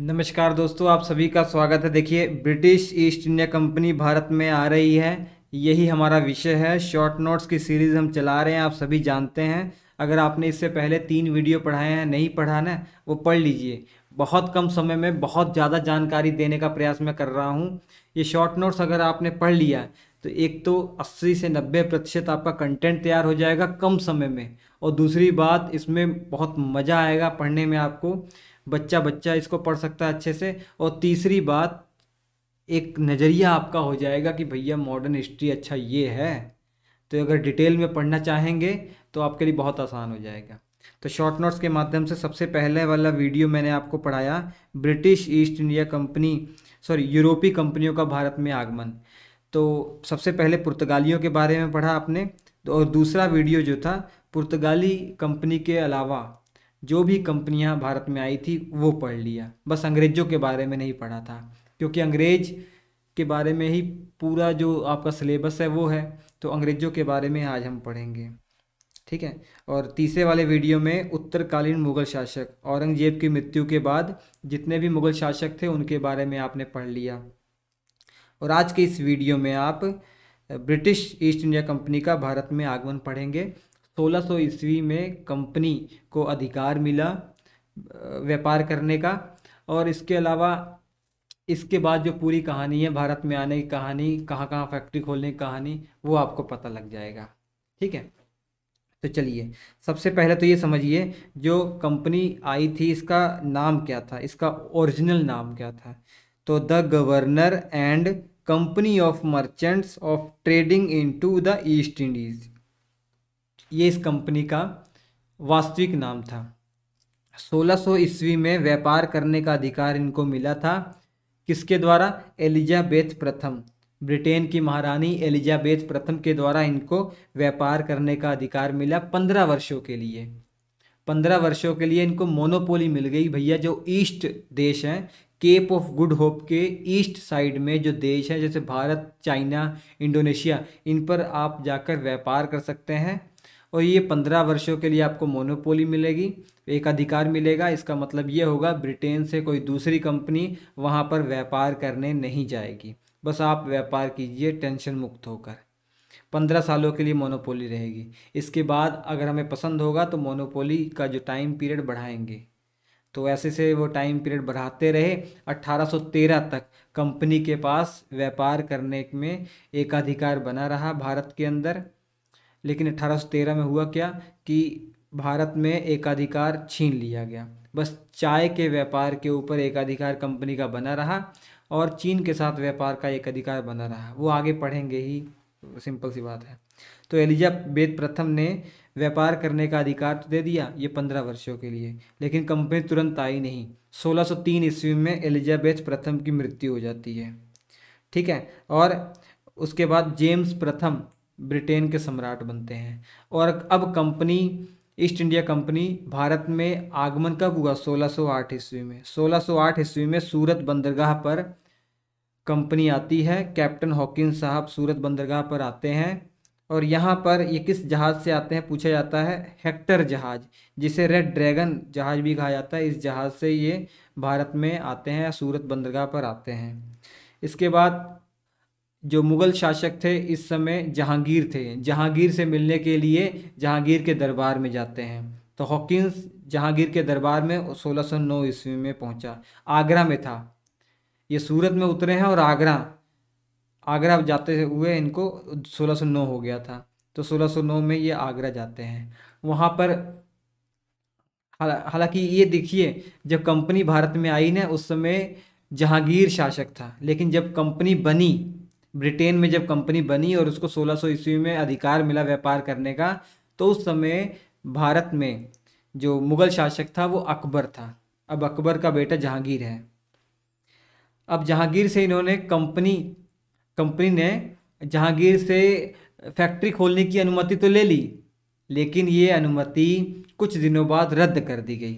नमस्कार दोस्तों आप सभी का स्वागत है देखिए British east India company Bharat में आ रही है यही हमारा विषय है शॉर्ट नोट्स की सीरीज़ हम चला रहे हैं आप सभी जानते हैं अगर आपने इससे पहले तीन वीडियो पढ़ाए हैं नहीं पढ़ा ना वो पढ़ लीजिए बहुत कम समय में बहुत ज़्यादा जानकारी देने का प्रयास मैं कर रहा हूँ ये शॉर्ट नोट्स अगर आपने पढ़ लिया तो एक तो 80 से 90 प्रतिशत आपका कंटेंट तैयार हो जाएगा कम समय में और दूसरी बात इसमें बहुत मज़ा आएगा पढ़ने में आपको बच्चा बच्चा इसको पढ़ सकता है अच्छे से और तीसरी बात एक नज़रिया आपका हो जाएगा कि भैया मॉडर्न हिस्ट्री अच्छा ये है तो अगर डिटेल में पढ़ना चाहेंगे तो आपके लिए बहुत आसान हो जाएगा तो शॉर्ट नोट्स के माध्यम से सबसे पहले वाला वीडियो मैंने आपको पढ़ाया British east India company sorry यूरोपीय कंपनियों का भारत में आगमन तो सबसे पहले पुर्तगालियों के बारे में पढ़ा आपने तो और दूसरा वीडियो जो था पुर्तगाली कंपनी के अलावा जो भी कंपनियां भारत में आई थी वो पढ़ लिया बस अंग्रेज़ों के बारे में नहीं पढ़ा था क्योंकि अंग्रेज के बारे में ही पूरा जो आपका सिलेबस है वो है तो अंग्रेज़ों के बारे में आज हम पढ़ेंगे ठीक है और तीसरे वाले वीडियो में उत्तरकालीन मुगल शासक औरंगजेब की मृत्यु के बाद जितने भी मुगल शासक थे उनके बारे में आपने पढ़ लिया और आज के इस वीडियो में आप ब्रिटिश ईस्ट इंडिया कंपनी का भारत में आगमन पढ़ेंगे 1600 ईस्वी में कंपनी को अधिकार मिला व्यापार करने का और इसके अलावा इसके बाद जो पूरी कहानी है भारत में आने की कहानी कहाँ कहाँ फैक्ट्री खोलने की कहानी वो आपको पता लग जाएगा ठीक है तो चलिए सबसे पहले तो ये समझिए जो कंपनी आई थी इसका नाम क्या था इसका ओरिजिनल नाम क्या था तो the governor and company of merchants of trading in to the East Indies ये इस कंपनी का वास्तविक नाम था 1600 ईस्वी में व्यापार करने का अधिकार इनको मिला था किसके द्वारा एलिजाबेथ प्रथम ब्रिटेन की महारानी एलिजाबेथ प्रथम के द्वारा इनको व्यापार करने का अधिकार मिला पंद्रह वर्षों के लिए पंद्रह वर्षों के लिए इनको मोनोपोली मिल गई भैया जो ईस्ट देश हैं केप ऑफ गुड होप के ईस्ट साइड में जो देश हैं जैसे भारत चाइना इंडोनेशिया इन पर आप जाकर व्यापार कर सकते हैं और ये पंद्रह वर्षों के लिए आपको मोनोपोली मिलेगी एक अधिकार मिलेगा इसका मतलब ये होगा ब्रिटेन से कोई दूसरी कंपनी वहाँ पर व्यापार करने नहीं जाएगी बस आप व्यापार कीजिए टेंशन मुक्त होकर पंद्रह सालों के लिए मोनोपोली रहेगी इसके बाद अगर हमें पसंद होगा तो मोनोपोली का जो टाइम पीरियड बढ़ाएंगे तो ऐसे से वो टाइम पीरियड बढ़ाते रहे 1813 तक कंपनी के पास व्यापार करने में एकाधिकार बना रहा भारत के अंदर लेकिन 1813 में हुआ क्या कि भारत में एकाधिकार छीन लिया गया बस चाय के व्यापार के ऊपर एकाधिकार कंपनी का बना रहा और चीन के साथ व्यापार का एक अधिकार बना रहा वो आगे पढ़ेंगे ही सिंपल सी बात है तो एलिजाबेथ प्रथम ने व्यापार करने का अधिकार तो दे दिया ये पंद्रह वर्षों के लिए लेकिन कंपनी तुरंत आई नहीं 1603 ईस्वी में एलिजाबेथ प्रथम की मृत्यु हो जाती है ठीक है और उसके बाद जेम्स प्रथम ब्रिटेन के सम्राट बनते हैं और अब company east India company Bharat में आगमन कब हुआ 1608 ईस्वी में 1608 ईस्वी में सूरत बंदरगाह पर कंपनी आती है कैप्टन हॉकिंस साहब सूरत बंदरगाह पर आते हैं और यहाँ पर ये किस जहाज़ से आते हैं पूछा जाता है हेक्टर जहाज़ जिसे रेड ड्रैगन जहाज़ भी कहा जाता है इस जहाज़ से ये भारत में आते हैं सूरत बंदरगाह पर आते हैं इसके बाद जो मुग़ल शासक थे इस समय जहांगीर थे जहांगीर से मिलने के लिए जहांगीर के दरबार में जाते हैं तो हॉकिंस जहांगीर के दरबार में 1609 ईस्वी में पहुंचा आगरा में था ये सूरत में उतरे हैं और आगरा आगरा जाते हुए इनको 1609 हो गया था तो 1609 में ये आगरा जाते हैं वहाँ पर हालांकि ये देखिए जब कंपनी भारत में आई ना उस समय जहांगीर शासक था लेकिन जब कंपनी बनी ब्रिटेन में जब कंपनी बनी और उसको 1600 ईस्वी में अधिकार मिला व्यापार करने का तो उस समय भारत में जो मुगल शासक था वो अकबर था अब अकबर का बेटा जहांगीर है अब जहांगीर से इन्होंने कंपनी कंपनी ने जहांगीर से फैक्ट्री खोलने की अनुमति तो ले ली लेकिन ये अनुमति कुछ दिनों बाद रद्द कर दी गई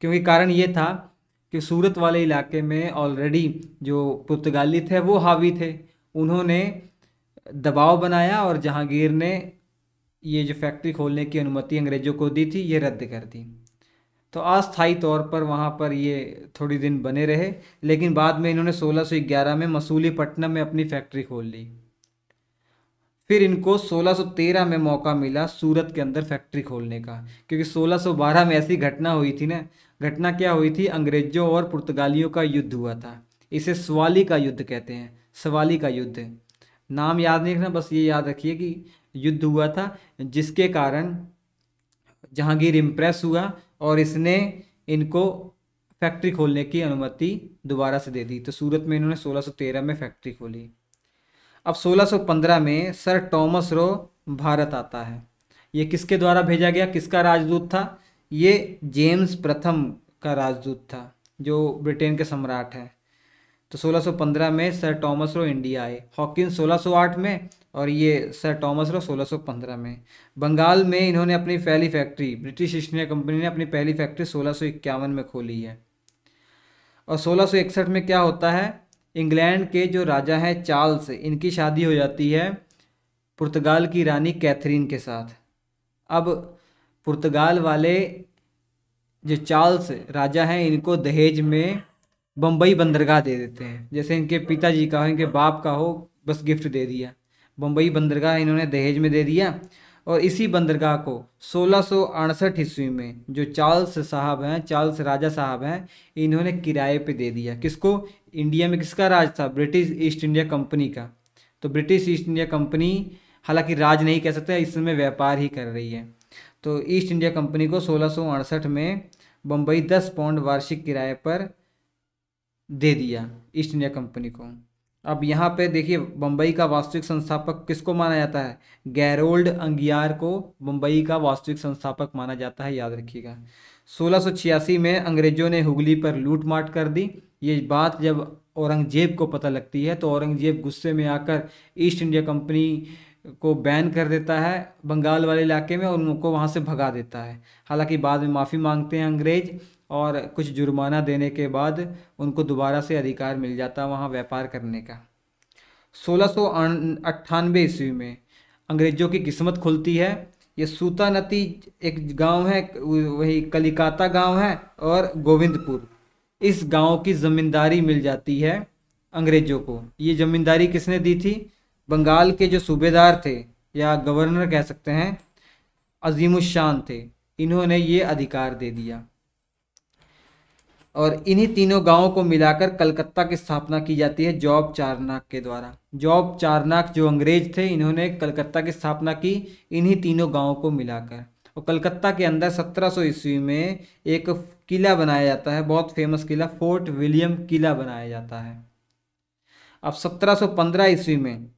क्योंकि कारण ये था कि सूरत वाले इलाके में ऑलरेडी जो पुर्तगाली थे वो हावी थे उन्होंने दबाव बनाया और जहांगीर ने ये जो फैक्ट्री खोलने की अनुमति अंग्रेज़ों को दी थी ये रद्द कर दी तो अस्थाई तौर पर वहाँ पर ये थोड़ी दिन बने रहे लेकिन बाद में इन्होंने 1611 में मसूली मसूलीपट्टनम में अपनी फैक्ट्री खोल ली फिर इनको 1613 में मौका मिला सूरत के अंदर फैक्ट्री खोलने का क्योंकि 1612 में ऐसी घटना हुई थी ना घटना क्या हुई थी अंग्रेजों और पुर्तगालियों का युद्ध हुआ था इसे सवाली का युद्ध कहते हैं सवाली का युद्ध नाम याद नहीं रखना बस ये याद रखिए कि युद्ध हुआ था जिसके कारण जहांगीर इम्प्रेस हुआ और इसने इनको फैक्ट्री खोलने की अनुमति दोबारा से दे दी तो सूरत में इन्होंने 1613 में फैक्ट्री खोली अब 1615 में सर टॉमस रो भारत आता है ये किसके द्वारा भेजा गया किसका राजदूत था ये जेम्स प्रथम का राजदूत था जो ब्रिटेन के सम्राट हैं तो 1615 में सर टॉमस रो इंडिया आए हॉकिंस 1608 में और ये सर टॉमस रो 1615 में बंगाल में इन्होंने अपनी पहली factory British east India company ने अपनी पहली फैक्ट्री सोलह में खोली है और 1661 में क्या होता है इंग्लैंड के जो राजा हैं चार्ल्स इनकी शादी हो जाती है पुर्तगाल की रानी कैथरीन के साथ अब पुर्तगाल वाले जो चार्ल्स राजा हैं इनको दहेज में बम्बई बंदरगाह दे देते हैं जैसे इनके पिताजी का हो इनके बाप का हो बस गिफ्ट दे दिया बम्बई बंदरगाह इन्होंने दहेज में दे दिया और इसी बंदरगाह को सोलह ईस्वी में जो चार्ल्स साहब हैं चार्ल्स राजा साहब हैं इन्होंने किराए पे दे दिया किसको इंडिया में किसका राज था ब्रिटिश ईस्ट इंडिया कंपनी का तो ब्रिटिश ईस्ट इंडिया कंपनी हालांकि राज नहीं कह सकते इस समय व्यापार ही कर रही है तो ईस्ट इंडिया कंपनी को सोलह में बम्बई दस पाउंड वार्षिक किराए पर दे दिया ईस्ट इंडिया कंपनी को अब यहाँ पे देखिए बम्बई का वास्तविक संस्थापक किसको माना जाता है गैरोल्ड अंगियार को बम्बई का वास्तविक संस्थापक माना जाता है याद रखिएगा सोलह में अंग्रेजों ने हुगली पर लूट माट कर दी ये बात जब औरंगजेब को पता लगती है तो औरंगजेब गुस्से में आकर ईस्ट इंडिया कंपनी को बैन कर देता है बंगाल वाले इलाके में और उनको वहाँ से भगा देता है हालांकि बाद में माफ़ी मांगते हैं अंग्रेज और कुछ जुर्माना देने के बाद उनको दोबारा से अधिकार मिल जाता है वहाँ व्यापार करने का सोलह सौ ईस्वी में अंग्रेज़ों की किस्मत खुलती है ये सूतानती एक गांव है वही कलिकाता गांव है और गोविंदपुर इस गांव की ज़मींदारी मिल जाती है अंग्रेज़ों को ये ज़मींदारी किसने दी थी बंगाल के जो सूबेदार थे या गवर्नर कह सकते हैं अजीमुशान थे इन्होंने ये अधिकार दे दिया और इन्हीं तीनों गांवों को मिलाकर कलकत्ता की स्थापना की जाती है जॉब चारनाक के द्वारा जॉब चारनाक जो अंग्रेज थे इन्होंने कलकत्ता की स्थापना की इन्हीं तीनों गांवों को मिलाकर और कलकत्ता के अंदर 1700 ईस्वी में एक किला बनाया जाता है बहुत फेमस किला फोर्ट विलियम किला बनाया जाता है अब 1715 ईस्वी में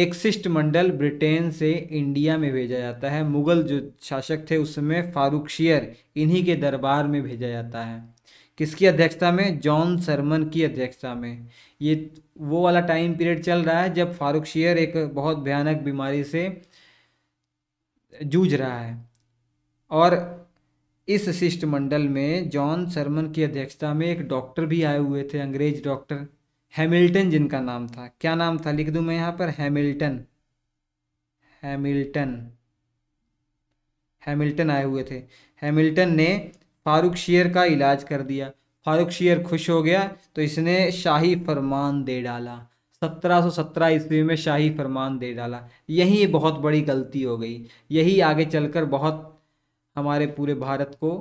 एक शिष्टमंडल ब्रिटेन से इंडिया में भेजा जाता है मुग़ल जो शासक थे उसमें फारूक शियर इन्हीं के दरबार में भेजा जाता है किसकी अध्यक्षता में जॉन सरमन की अध्यक्षता में ये वो वाला टाइम पीरियड चल रहा है जब फारूक शेयर एक बहुत भयानक बीमारी से जूझ रहा है और इस शिष्टमंडल में जॉन सरमन की अध्यक्षता में एक डॉक्टर भी आए हुए थे अंग्रेज डॉक्टर हैमिल्टन जिनका नाम था क्या नाम था लिख दू मैं यहाँ पर हैमिल्टन हैमिल्टन हैमिल्टन आए हुए थे हैमिल्टन ने फारूक शेयर का इलाज कर दिया फारूक शेयर खुश हो गया तो इसने शाही फरमान दे डाला 1717 ईस्वी में शाही फरमान दे डाला यही बहुत बड़ी गलती हो गई यही आगे चलकर बहुत हमारे पूरे भारत को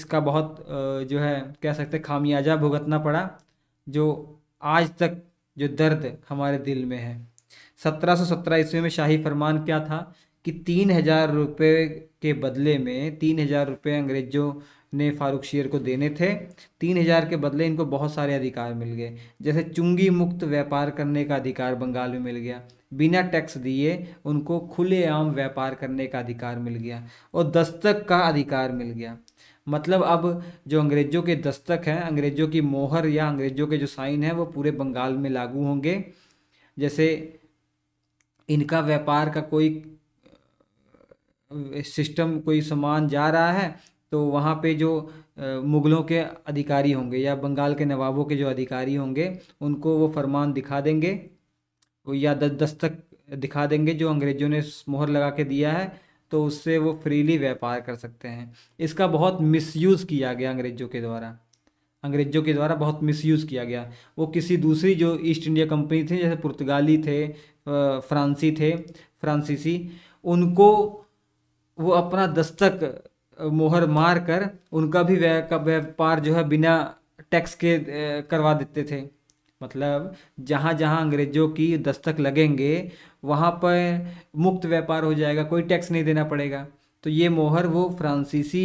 इसका बहुत जो है कह सकते खामियाजा भुगतना पड़ा जो आज तक जो दर्द हमारे दिल में है सत्रह सौ सत्रह ईस्वी में शाही फरमान क्या था कि तीन हज़ार रुपये के बदले में तीन हज़ार रुपये अंग्रेज़ों ने फारूक शेर को देने थे तीन हज़ार के बदले इनको बहुत सारे अधिकार मिल गए जैसे चुंगी मुक्त व्यापार करने का अधिकार बंगाल में मिल गया बिना टैक्स दिए उनको खुलेआम व्यापार करने का अधिकार मिल गया और दस्तक का अधिकार मिल गया मतलब अब जो अंग्रेज़ों के दस्तक हैं अंग्रेज़ों की मोहर या अंग्रेज़ों के जो साइन हैं वो पूरे बंगाल में लागू होंगे जैसे इनका व्यापार का कोई सिस्टम कोई सामान जा रहा है तो वहाँ पे जो मुग़लों के अधिकारी होंगे या बंगाल के नवाबों के जो अधिकारी होंगे उनको वो फरमान दिखा देंगे या दस्तक दिखा देंगे जो अंग्रेज़ों ने मोहर लगा के दिया है तो उससे वो फ्रीली व्यापार कर सकते हैं इसका बहुत मिसयूज़ किया गया अंग्रेज़ों के द्वारा अंग्रेज़ों के द्वारा बहुत मिसयूज़ किया गया वो किसी दूसरी जो ईस्ट इंडिया कंपनी थी जैसे पुर्तगाली थे फ्रांसी थे फ्रांसीसी उनको वो अपना दस्तक मोहर मार कर उनका भी व्यापार जो है बिना टैक्स के करवा देते थे मतलब जहाँ जहाँ अंग्रेज़ों की दस्तक लगेंगे वहाँ पर मुक्त व्यापार हो जाएगा कोई टैक्स नहीं देना पड़ेगा तो ये मोहर वो फ्रांसीसी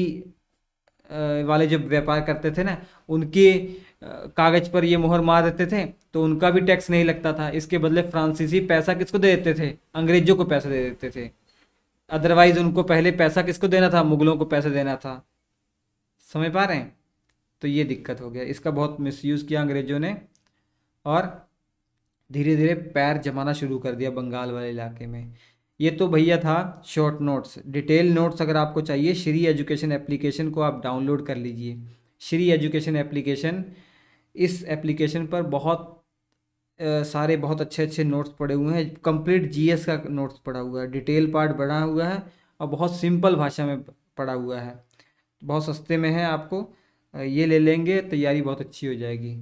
वाले जब व्यापार करते थे ना उनके कागज़ पर ये मोहर मार देते थे तो उनका भी टैक्स नहीं लगता था इसके बदले फ्रांसीसी पैसा किसको दे देते थे अंग्रेज़ों को पैसा दे देते थे अदरवाइज़ उनको पहले पैसा किसको देना था मुग़लों को पैसा देना था समझ पा रहे हैं तो ये दिक्कत हो गया इसका बहुत मिसयूज़ किया अंग्रेज़ों ने और धीरे धीरे पैर जमाना शुरू कर दिया बंगाल वाले इलाके में ये तो भैया था शॉर्ट नोट्स डिटेल नोट्स अगर आपको चाहिए श्री एजुकेशन एप्लीकेशन को आप डाउनलोड कर लीजिए श्री एजुकेशन एप्लीकेशन इस एप्लीकेशन पर बहुत आ, सारे बहुत अच्छे अच्छे नोट्स पड़े हुए हैं कंप्लीट जीएस का नोट्स पड़ा हुआ है डिटेल पार्ट बढ़ा हुआ है और बहुत सिंपल भाषा में पड़ा हुआ है बहुत सस्ते में है आपको ये ले लेंगे तैयारी बहुत अच्छी हो जाएगी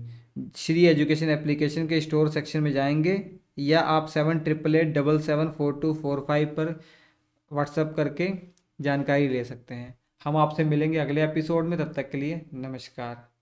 श्री एजुकेशन एप्लीकेशन के स्टोर सेक्शन में जाएंगे या आप seven triple eight double seven four two four five पर व्हाट्सअप करके जानकारी ले सकते हैं हम आपसे मिलेंगे अगले एपिसोड में तब तक के लिए नमस्कार